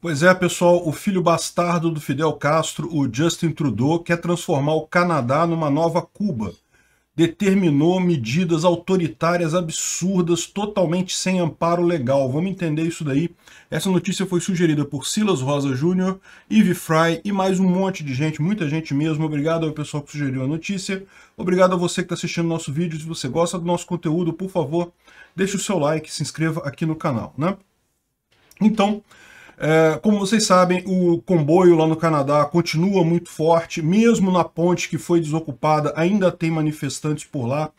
Pois é, pessoal, o filho bastardo do Fidel Castro, o Justin Trudeau, quer transformar o Canadá numa nova Cuba. Determinou medidas autoritárias absurdas, totalmente sem amparo legal. Vamos entender isso daí. Essa notícia foi sugerida por Silas Rosa Júnior, Eve Fry e mais um monte de gente, muita gente mesmo. Obrigado ao pessoal que sugeriu a notícia. Obrigado a você que está assistindo nosso vídeo. Se você gosta do nosso conteúdo, por favor, deixe o seu like, se inscreva aqui no canal, né? Então, é, como vocês sabem, o comboio lá no Canadá continua muito forte, mesmo na ponte que foi desocupada, ainda tem manifestantes por lá.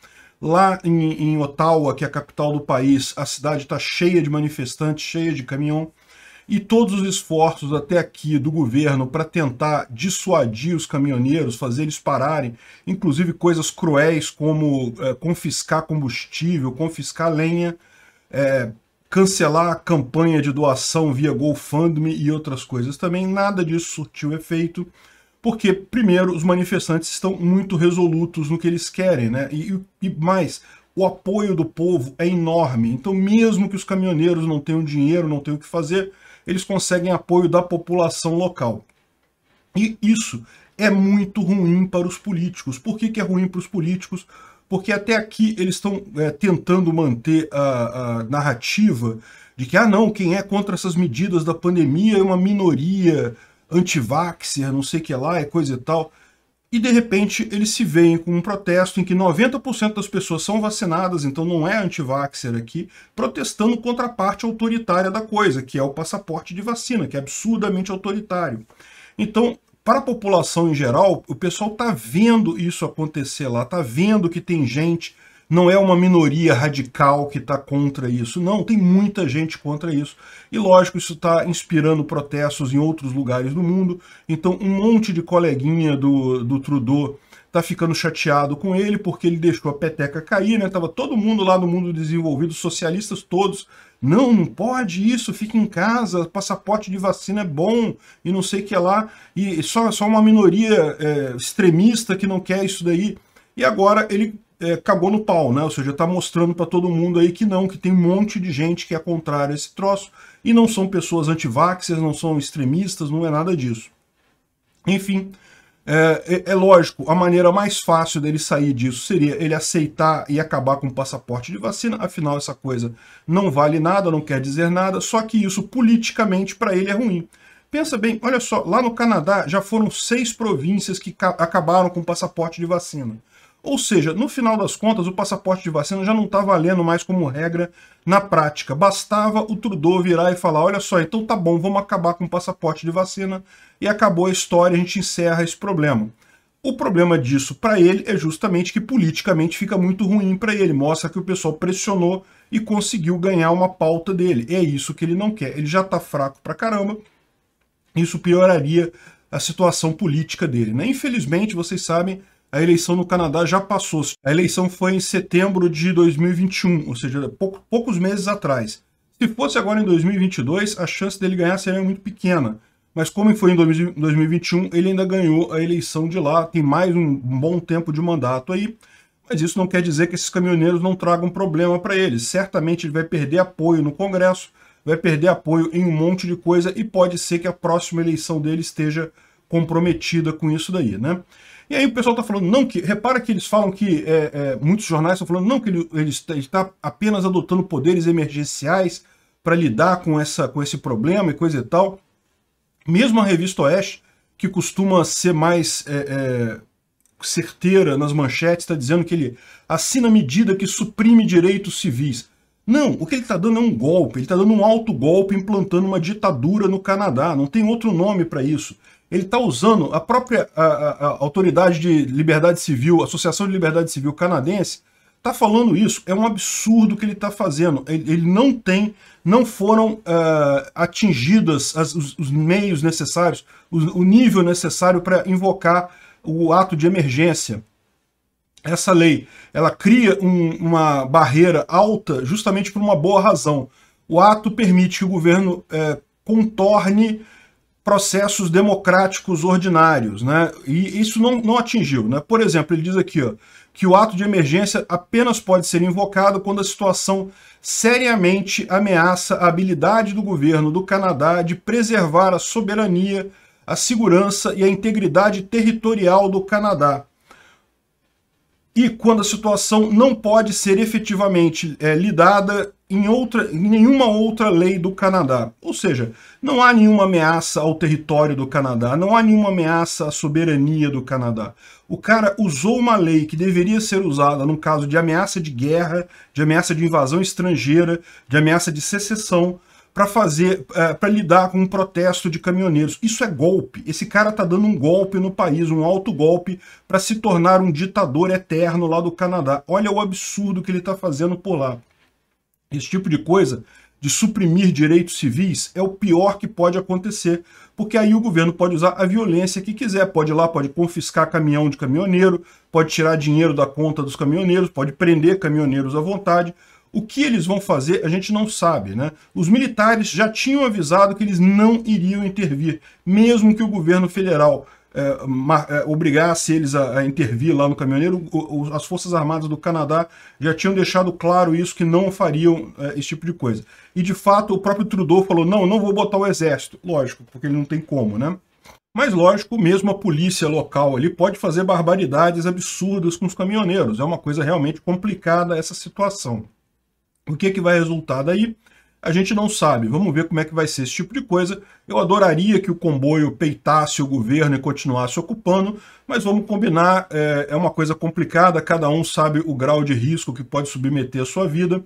Lá em, em Ottawa, que é a capital do país, a cidade está cheia de manifestantes, cheia de caminhão e todos os esforços até aqui do governo para tentar dissuadir os caminhoneiros, fazer eles pararem, inclusive coisas cruéis como é, confiscar combustível, confiscar lenha, é, cancelar a campanha de doação via GoFundMe e outras coisas também. Nada disso surtiu efeito, porque, primeiro, os manifestantes estão muito resolutos no que eles querem, né? E, e mais, o apoio do povo é enorme. Então, mesmo que os caminhoneiros não tenham dinheiro, não tenham o que fazer, eles conseguem apoio da população local. E isso é muito ruim para os políticos. Por que, que é ruim para os políticos? porque até aqui eles estão é, tentando manter a, a, narrativa de que, ah, não, quem é contra essas medidas da pandemia é uma minoria anti-vaxxer, não sei o que lá, é coisa e tal. E de repente eles se veem com um protesto em que 90% das pessoas são vacinadas, então não é anti-vaxxer aqui, protestando contra a parte autoritária da coisa, que é o passaporte de vacina, que é absurdamente autoritário. Então, para a população em geral, o pessoal está vendo isso acontecer lá, está vendo que tem gente, não é uma minoria radical que está contra isso, não, tem muita gente contra isso. E lógico, isso está inspirando protestos em outros lugares do mundo, então um monte de coleguinha do, do Trudeau tá ficando chateado com ele porque ele deixou a peteca cair, né? Tava todo mundo lá no mundo desenvolvido, socialistas todos. Não, não pode isso, fica em casa, passaporte de vacina é bom e não sei o que lá. E só, só uma minoria é, extremista que não quer isso daí. E agora ele é, cagou no pau, né? Ou seja, tá mostrando para todo mundo aí que não, que tem um monte de gente que é contrário a esse troço e não são pessoas antivaxxers, não são extremistas, não é nada disso. Enfim, é, é, é, lógico, a maneira mais fácil dele sair disso seria ele aceitar e acabar com o passaporte de vacina, afinal essa coisa não vale nada, não quer dizer nada, só que isso politicamente para ele é ruim. Pensa bem, olha só, lá no Canadá já foram seis províncias que acabaram com o passaporte de vacina. Ou seja, no final das contas, o passaporte de vacina já não está valendo mais como regra na prática. Bastava o Trudeau virar e falar: olha só, então tá bom, vamos acabar com o passaporte de vacina e acabou a história, a gente encerra esse problema. O problema disso para ele é justamente que politicamente fica muito ruim para ele, mostra que o pessoal pressionou e conseguiu ganhar uma pauta dele. É isso que ele não quer. Ele já está fraco para caramba. Isso pioraria a situação política dele. Né? Infelizmente, vocês sabem, a eleição no Canadá já passou. A eleição foi em setembro de 2021, ou seja, pouco, poucos meses atrás. Se fosse agora em 2022, a chance dele ganhar seria muito pequena. Mas como foi em 2021, ele ainda ganhou a eleição de lá, tem mais um bom tempo de mandato aí. Mas isso não quer dizer que esses caminhoneiros não tragam problema para ele. Certamente ele vai perder apoio no Congresso, vai perder apoio em um monte de coisa e pode ser que a próxima eleição dele esteja comprometida com isso daí, né? E aí o pessoal está falando, não que. Repara que eles falam que. É, é, muitos jornais estão falando, não que ele, ele está tá apenas adotando poderes emergenciais para lidar com, essa, com esse problema e coisa e tal. Mesmo a revista Oeste, que costuma ser mais é, é certeira nas manchetes, está dizendo que ele assina medida que suprime direitos civis. Não, o que ele está dando é um golpe, ele está dando um alto golpe implantando uma ditadura no Canadá, não tem outro nome para isso ele está usando a própria a, a, a autoridade de liberdade civil, Associação de Liberdade Civil canadense, está falando isso. É um absurdo que ele está fazendo. Ele, ele, não tem, não foram uh, é, atingidos as, os, os, meios necessários, o, o nível necessário para invocar o ato de emergência. Essa lei, ela cria um, uma barreira alta justamente por uma boa razão. O ato permite que o governo uh, contorne processos democráticos ordinários, né? E isso não, não atingiu, né? Por exemplo, ele diz aqui, ó, que o ato de emergência apenas pode ser invocado quando a situação seriamente ameaça a habilidade do governo do Canadá de preservar a soberania, a segurança e a integridade territorial do Canadá, e quando a situação não pode ser efetivamente é, lidada em, outra, em nenhuma outra lei do Canadá. Ou seja, não há nenhuma ameaça ao território do Canadá, não há nenhuma ameaça à soberania do Canadá. O cara usou uma lei que deveria ser usada no caso de ameaça de guerra, de ameaça de invasão estrangeira, de ameaça de secessão, para fazer, é, para lidar com um protesto de caminhoneiros. Isso é golpe. Esse cara tá dando um golpe no país, um alto golpe para se tornar um ditador eterno lá do Canadá. Olha o absurdo que ele tá fazendo por lá. Esse tipo de coisa de suprimir direitos civis é o pior que pode acontecer, porque aí o governo pode usar a violência que quiser, pode ir lá, pode confiscar caminhão de caminhoneiro, pode tirar dinheiro da conta dos caminhoneiros, pode prender caminhoneiros à vontade, o que eles vão fazer, a gente não sabe. Né? Os militares já tinham avisado que eles não iriam intervir, mesmo que o governo federal é, é, obrigasse eles a, a, intervir lá no caminhoneiro, o, o, as Forças Armadas do Canadá já tinham deixado claro isso, que não fariam é, esse tipo de coisa. E, de fato, o próprio Trudeau falou, não, não vou botar o exército. Lógico, porque ele não tem como, né? Mas, lógico, mesmo a polícia local ali pode fazer barbaridades absurdas com os caminhoneiros. É uma coisa realmente complicada essa situação. O que, é que vai resultar daí? A gente não sabe. Vamos ver como é que vai ser esse tipo de coisa. Eu adoraria que o comboio peitasse o governo e continuasse ocupando, mas vamos combinar, é, é uma coisa complicada, cada um sabe o grau de risco que pode submeter a sua vida.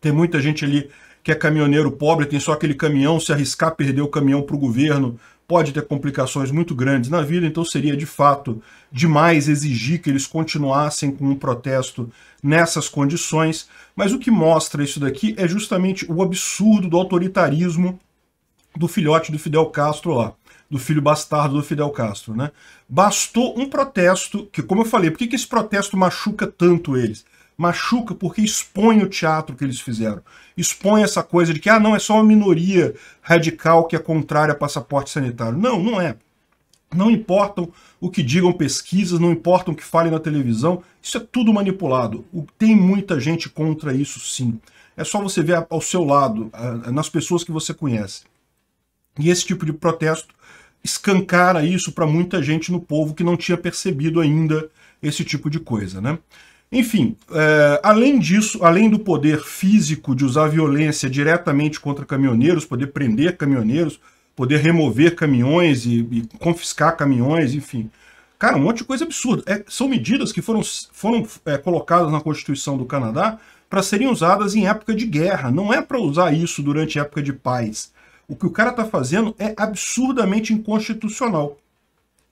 Tem muita gente ali que é caminhoneiro pobre, tem só aquele caminhão, se arriscar perder o caminhão para o governo, pode ter complicações muito grandes na vida, então seria de fato demais exigir que eles continuassem com um protesto nessas condições. Mas o que mostra isso daqui é justamente o absurdo do autoritarismo do filhote do Fidel Castro lá, do filho bastardo do Fidel Castro, né? Bastou um protesto, que como eu falei, por que, que esse protesto machuca tanto eles? machuca porque expõe o teatro que eles fizeram. Expõe essa coisa de que, ah, não, é só uma minoria radical que é contrária a passaporte sanitário. Não, não é. Não importam o que digam pesquisas, não importam o que falem na televisão, isso é tudo manipulado. Tem muita gente contra isso, sim. É só você ver ao seu lado, nas pessoas que você conhece. E esse tipo de protesto escancara isso para muita gente no povo que não tinha percebido ainda esse tipo de coisa, né? Enfim, é, além disso, além do poder físico de usar violência diretamente contra caminhoneiros, poder prender caminhoneiros, poder remover caminhões e, e confiscar caminhões, enfim. Cara, um monte de coisa absurda. É, são medidas que foram, foram é, colocadas na Constituição do Canadá para serem usadas em época de guerra. Não é para usar isso durante época de paz. O que o cara está fazendo é absurdamente inconstitucional.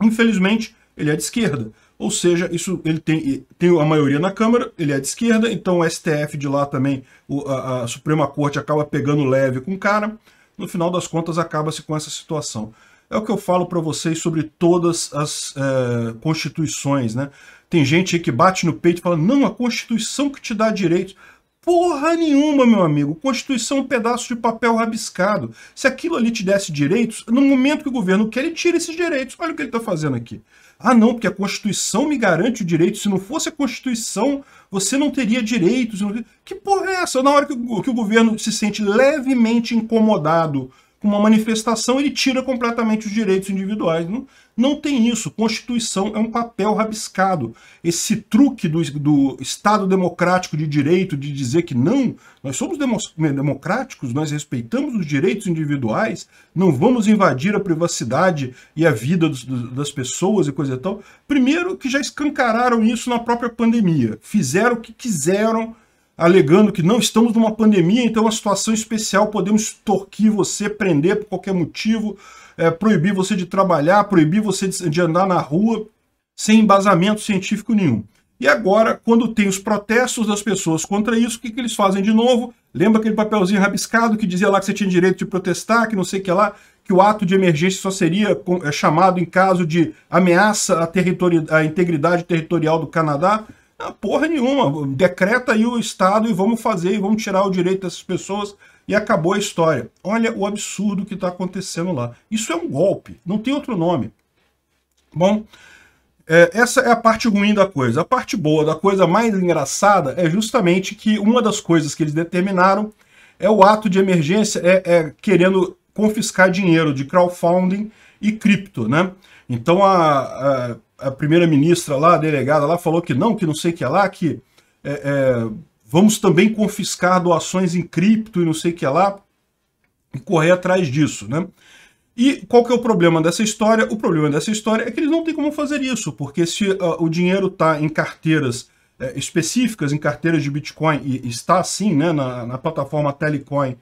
Infelizmente, ele é de esquerda. Ou seja, isso ele tem, tem a maioria na Câmara, ele é de esquerda, então o STF de lá também, o, a, a, Suprema Corte acaba pegando leve com o cara. No final das contas, acaba-se com essa situação. É o que eu falo para vocês sobre todas as é, constituições. Né? Tem gente aí que bate no peito e fala, não, a Constituição que te dá direito porra nenhuma, meu amigo. Constituição é um pedaço de papel rabiscado. Se aquilo ali te desse direitos, no momento que o governo quer, ele tira esses direitos. Olha o que ele está fazendo aqui. Ah, não, porque a Constituição me garante o direito. Se não fosse a Constituição, você não teria direitos. Que porra é essa? Na hora que o, que o governo se sente levemente incomodado com uma manifestação, ele tira completamente os direitos individuais. Não, não tem isso. Constituição é um papel rabiscado. Esse truque do, do Estado democrático de direito de dizer que não, nós somos democráticos, nós respeitamos os direitos individuais, não vamos invadir a privacidade e a vida dos, das pessoas e coisa e tal. Primeiro, que já escancararam isso na própria pandemia. Fizeram o que quiseram alegando que não estamos numa pandemia, então é uma situação especial, podemos torquir você, prender por qualquer motivo, é, proibir você de trabalhar, proibir você de, de andar na rua, sem embasamento científico nenhum. E agora, quando tem os protestos das pessoas contra isso, o que, que eles fazem de novo? Lembra aquele papelzinho rabiscado que dizia lá que você tinha direito de protestar, que não sei o que lá, que o ato de emergência só seria é, chamado em caso de ameaça à, à integridade territorial do Canadá? Ah, porra nenhuma. Decreta aí o Estado e vamos fazer, e vamos tirar o direito dessas pessoas e acabou a história. Olha o absurdo que está acontecendo lá. Isso é um golpe, não tem outro nome. Bom, é, essa é a parte ruim da coisa. A parte boa da coisa mais engraçada é justamente que uma das coisas que eles determinaram é o ato de emergência, é, é querendo confiscar dinheiro de crowdfunding e cripto, né? Então a, a a primeira-ministra lá, a delegada lá, falou que não, que não sei o que lá, que é, é, vamos também confiscar doações em cripto e não sei o que lá, e correr atrás disso, né? E qual que é o problema dessa história? O problema dessa história é que eles não têm como fazer isso, porque se uh, o dinheiro está em carteiras uh, específicas, em carteiras de Bitcoin, e, está assim, né, na, na plataforma Telecoin, uh,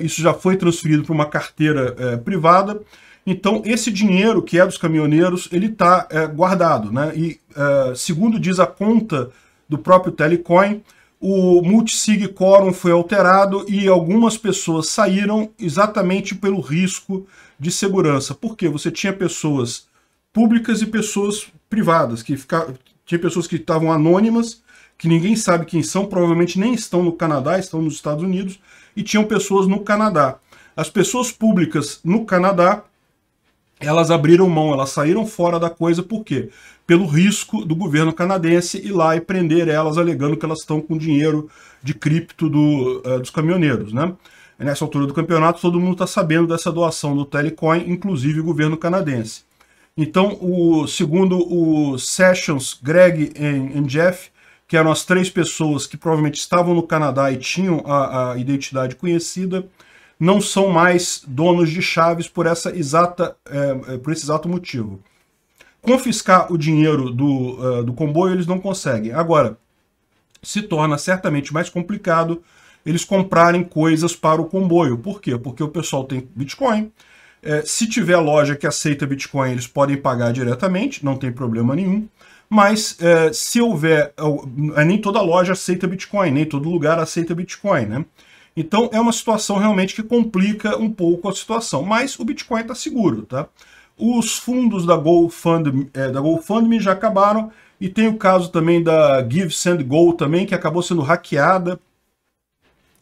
isso já foi transferido para uma carteira é, privada, então, esse dinheiro que é dos caminhoneiros, ele está é, guardado. Né? E, é, segundo diz a conta do próprio Telecoin, o multisig Quorum foi alterado e algumas pessoas saíram exatamente pelo risco de segurança. Porque você tinha pessoas públicas e pessoas privadas, que ficaram, tinha pessoas que estavam anônimas, que ninguém sabe quem são, provavelmente nem estão no Canadá, estão nos Estados Unidos, e tinham pessoas no Canadá. As pessoas públicas no Canadá elas abriram mão, elas saíram fora da coisa, por quê? Pelo risco do governo canadense ir lá e prender elas, alegando que elas estão com dinheiro de cripto do, uh, dos caminhoneiros, né? nessa altura do campeonato, todo mundo está sabendo dessa doação do Telecoin, inclusive o governo canadense. Então, o, segundo o Sessions, Greg e Jeff, que eram as três pessoas que provavelmente estavam no Canadá e tinham a, a identidade conhecida, não são mais donos de chaves por, essa exata, é, é por esse exato motivo. Confiscar o dinheiro do, uh, do comboio eles não conseguem. Agora, se torna certamente mais complicado eles comprarem coisas para o comboio. Por quê? Porque o pessoal tem Bitcoin. É, se tiver loja que aceita Bitcoin, eles podem pagar diretamente, não tem problema nenhum. Mas é, se houver. É, nem toda loja aceita Bitcoin, nem todo lugar aceita Bitcoin, né? Então é uma situação realmente que complica um pouco a situação, mas o Bitcoin está seguro, tá? Os fundos da GoFundMe, eh, é, da GoFundMe já acabaram e tem o caso também da GiveSendGo também, que acabou sendo hackeada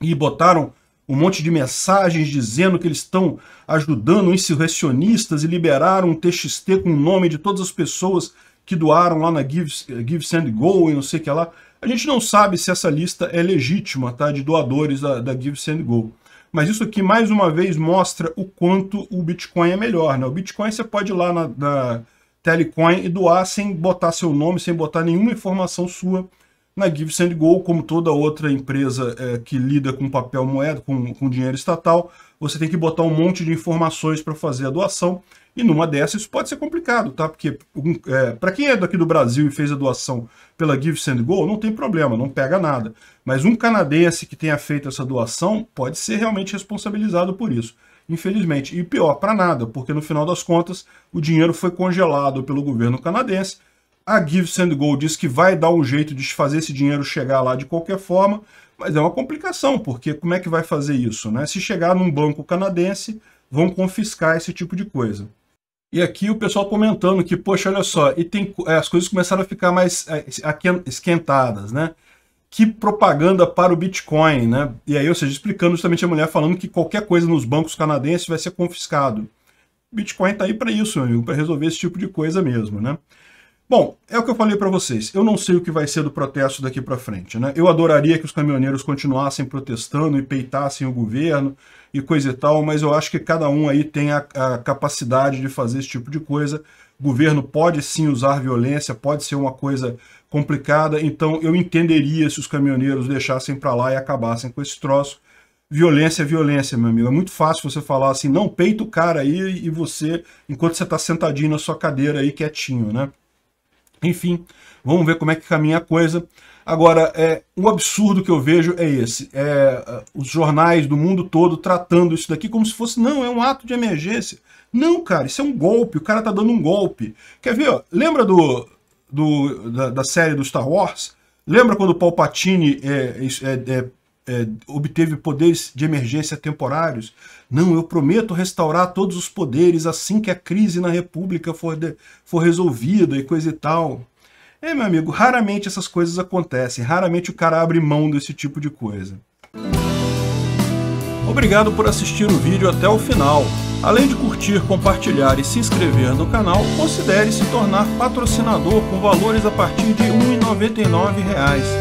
e botaram um monte de mensagens dizendo que eles estão ajudando insurrecionistas e liberaram um TXT com o nome de todas as pessoas que doaram lá na eh, GiveSendGo Give e não sei o que lá. A gente não sabe se essa lista é legítima, tá? De doadores da, da Give Send Go. Mas isso aqui, mais uma vez, mostra o quanto o Bitcoin é melhor, né? O Bitcoin você pode ir lá na, na Telecoin e doar sem botar seu nome, sem botar nenhuma informação sua na Give Send Go, como toda outra empresa é, que lida com papel moeda, com, com dinheiro estatal, você tem que botar um monte de informações para fazer a doação. E numa dessas isso pode ser complicado, tá? Porque é, para quem é daqui do Brasil e fez a doação pela Give Send Go, não tem problema, não pega nada. Mas um canadense que tenha feito essa doação pode ser realmente responsabilizado por isso. Infelizmente. E pior, para nada, porque no final das contas o dinheiro foi congelado pelo governo canadense. A Give Send Go diz que vai dar um jeito de fazer esse dinheiro chegar lá de qualquer forma, mas é uma complicação, porque como é que vai fazer isso? Né? Se chegar num banco canadense, vão confiscar esse tipo de coisa. E aqui o pessoal comentando que, poxa, olha só, e tem, é, as coisas começaram a ficar mais é, esquentadas, né? Que propaganda para o Bitcoin, né? E aí, ou seja, explicando justamente a mulher falando que qualquer coisa nos bancos canadenses vai ser confiscado. Bitcoin está aí para isso, meu amigo, para resolver esse tipo de coisa mesmo, né? Bom, é o que eu falei para vocês. Eu não sei o que vai ser do protesto daqui para frente. Né? Eu adoraria que os caminhoneiros continuassem protestando e peitassem o governo e coisa e tal, mas eu acho que cada um aí tem a, a capacidade de fazer esse tipo de coisa. O governo pode sim usar violência, pode ser uma coisa complicada, então eu entenderia se os caminhoneiros deixassem para lá e acabassem com esse troço. Violência é violência, meu amigo. É muito fácil você falar assim, não, peita o cara aí e você, enquanto você está sentadinho na sua cadeira aí quietinho, né? Enfim, vamos ver como é que caminha a coisa. Agora, é, um absurdo que eu vejo é esse. É, os jornais do mundo todo tratando isso daqui como se fosse, não, é um ato de emergência. Não, cara, isso é um golpe, o cara tá dando um golpe. Quer ver, ó, lembra do, do da, da, série do Star Wars? Lembra quando o Palpatine é, é, é é, obteve poderes de emergência temporários. Não, eu prometo restaurar todos os poderes assim que a crise na República for, de, for resolvida e coisa e tal. É, meu amigo, raramente essas coisas acontecem, raramente o cara abre mão desse tipo de coisa. Obrigado por assistir o vídeo até o final. Além de curtir, compartilhar e se inscrever no canal, considere se tornar patrocinador com valores a partir de R$ 1,99